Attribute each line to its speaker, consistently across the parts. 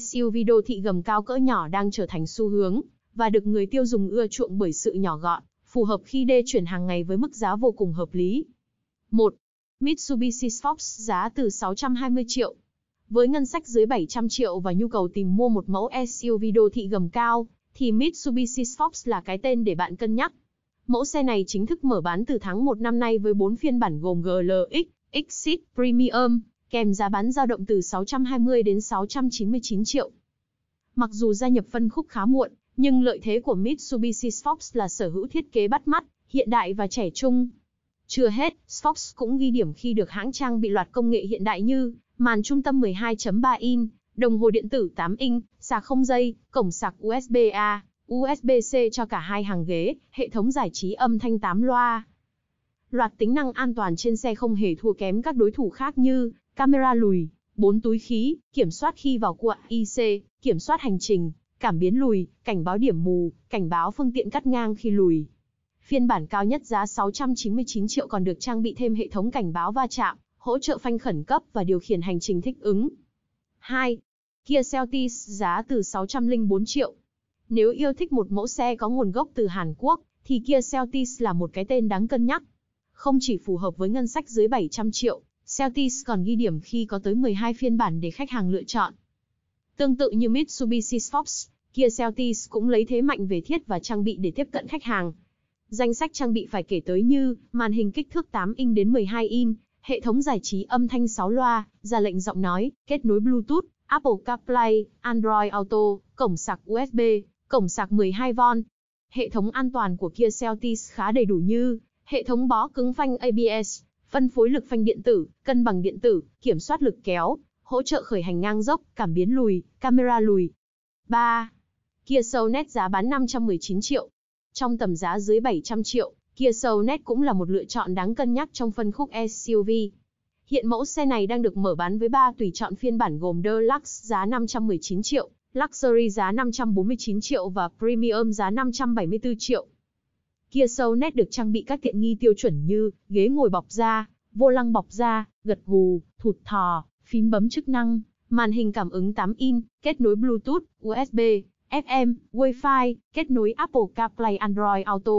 Speaker 1: SUV đô thị gầm cao cỡ nhỏ đang trở thành xu hướng và được người tiêu dùng ưa chuộng bởi sự nhỏ gọn, phù hợp khi đê chuyển hàng ngày với mức giá vô cùng hợp lý. 1. Mitsubishi Fox giá từ 620 triệu. Với ngân sách dưới 700 triệu và nhu cầu tìm mua một mẫu SUV đô thị gầm cao, thì Mitsubishi Fox là cái tên để bạn cân nhắc. Mẫu xe này chính thức mở bán từ tháng 1 năm nay với 4 phiên bản gồm GLX, Exit Premium, kèm giá bán dao động từ 620 đến 699 triệu. Mặc dù gia nhập phân khúc khá muộn, nhưng lợi thế của Mitsubishi Sfox là sở hữu thiết kế bắt mắt, hiện đại và trẻ trung. Chưa hết, Sfox cũng ghi điểm khi được hãng trang bị loạt công nghệ hiện đại như màn trung tâm 12.3 in, đồng hồ điện tử 8 inch, sạc không dây, cổng sạc USB-A, USB-C cho cả hai hàng ghế, hệ thống giải trí âm thanh 8 loa. Loạt tính năng an toàn trên xe không hề thua kém các đối thủ khác như camera lùi, bốn túi khí, kiểm soát khi vào cua IC, kiểm soát hành trình, cảm biến lùi, cảnh báo điểm mù, cảnh báo phương tiện cắt ngang khi lùi. Phiên bản cao nhất giá 699 triệu còn được trang bị thêm hệ thống cảnh báo va chạm, hỗ trợ phanh khẩn cấp và điều khiển hành trình thích ứng. 2. Kia Celtis giá từ 604 triệu. Nếu yêu thích một mẫu xe có nguồn gốc từ Hàn Quốc, thì Kia Celtis là một cái tên đáng cân nhắc. Không chỉ phù hợp với ngân sách dưới 700 triệu, Celtis còn ghi điểm khi có tới 12 phiên bản để khách hàng lựa chọn. Tương tự như Mitsubishi Fox, Kia Celtis cũng lấy thế mạnh về thiết và trang bị để tiếp cận khách hàng. Danh sách trang bị phải kể tới như màn hình kích thước 8 inch đến 12 inch, hệ thống giải trí âm thanh 6 loa, ra lệnh giọng nói, kết nối Bluetooth, Apple CarPlay, Android Auto, cổng sạc USB, cổng sạc 12V. Hệ thống an toàn của Kia Celtis khá đầy đủ như hệ thống bó cứng phanh ABS, phân phối lực phanh điện tử, cân bằng điện tử, kiểm soát lực kéo, hỗ trợ khởi hành ngang dốc, cảm biến lùi, camera lùi. 3. Kia Soul Soulnet giá bán 519 triệu. Trong tầm giá dưới 700 triệu, Kia Soul Soulnet cũng là một lựa chọn đáng cân nhắc trong phân khúc SUV. Hiện mẫu xe này đang được mở bán với 3 tùy chọn phiên bản gồm Deluxe giá 519 triệu, Luxury giá 549 triệu và Premium giá 574 triệu. Kia sâu nét được trang bị các tiện nghi tiêu chuẩn như ghế ngồi bọc da, vô lăng bọc da, gật gù, thụt thò, phím bấm chức năng, màn hình cảm ứng 8 in, kết nối Bluetooth, USB, FM, Wi-Fi, kết nối Apple CarPlay Android Auto.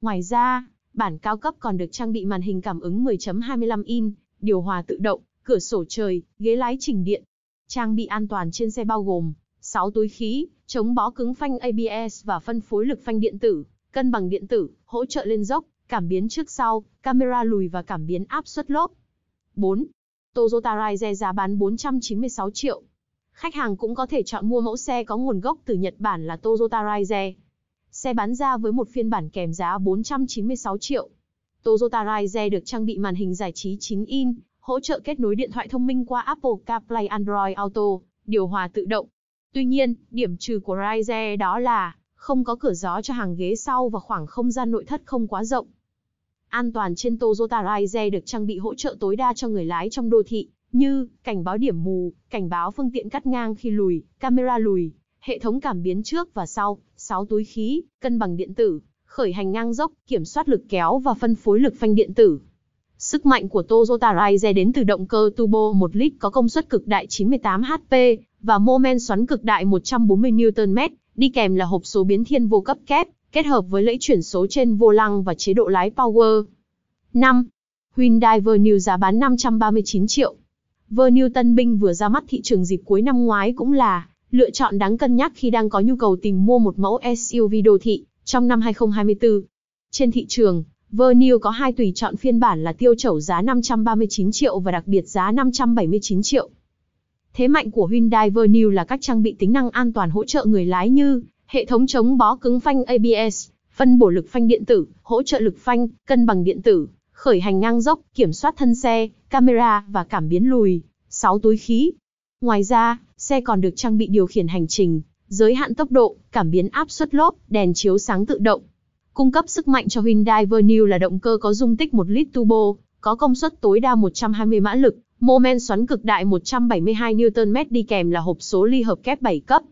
Speaker 1: Ngoài ra, bản cao cấp còn được trang bị màn hình cảm ứng 10.25 in, điều hòa tự động, cửa sổ trời, ghế lái chỉnh điện. Trang bị an toàn trên xe bao gồm 6 túi khí, chống bó cứng phanh ABS và phân phối lực phanh điện tử cân bằng điện tử, hỗ trợ lên dốc, cảm biến trước sau, camera lùi và cảm biến áp suất lốp. 4. Toyota Rise giá bán 496 triệu. Khách hàng cũng có thể chọn mua mẫu xe có nguồn gốc từ Nhật Bản là Toyota Rise. Xe bán ra với một phiên bản kèm giá 496 triệu. Toyota Rise được trang bị màn hình giải trí 9 in, hỗ trợ kết nối điện thoại thông minh qua Apple CarPlay Android Auto, điều hòa tự động. Tuy nhiên, điểm trừ của Rise đó là không có cửa gió cho hàng ghế sau và khoảng không gian nội thất không quá rộng. An toàn trên Toyota Raize được trang bị hỗ trợ tối đa cho người lái trong đô thị, như cảnh báo điểm mù, cảnh báo phương tiện cắt ngang khi lùi, camera lùi, hệ thống cảm biến trước và sau, 6 túi khí, cân bằng điện tử, khởi hành ngang dốc, kiểm soát lực kéo và phân phối lực phanh điện tử. Sức mạnh của Toyota Raize đến từ động cơ turbo 1 lít có công suất cực đại 98 HP và mô men xoắn cực đại 140 Nm, đi kèm là hộp số biến thiên vô cấp kép, kết hợp với lẫy chuyển số trên vô lăng và chế độ lái Power. 5. Hyundai Venue giá bán 539 triệu. Venue tân binh vừa ra mắt thị trường dịp cuối năm ngoái cũng là lựa chọn đáng cân nhắc khi đang có nhu cầu tìm mua một mẫu SUV đô thị trong năm 2024. Trên thị trường, Venue có hai tùy chọn phiên bản là tiêu chuẩn giá 539 triệu và đặc biệt giá 579 triệu. Thế mạnh của Hyundai Venue là các trang bị tính năng an toàn hỗ trợ người lái như hệ thống chống bó cứng phanh ABS, phân bổ lực phanh điện tử, hỗ trợ lực phanh, cân bằng điện tử, khởi hành ngang dốc, kiểm soát thân xe, camera và cảm biến lùi, 6 túi khí. Ngoài ra, xe còn được trang bị điều khiển hành trình, giới hạn tốc độ, cảm biến áp suất lốp, đèn chiếu sáng tự động. Cung cấp sức mạnh cho Hyundai Venue là động cơ có dung tích 1 lít turbo, có công suất tối đa 120 mã lực, Mô men xoắn cực đại 172 Nm đi kèm là hộp số ly hợp kép 7 cấp.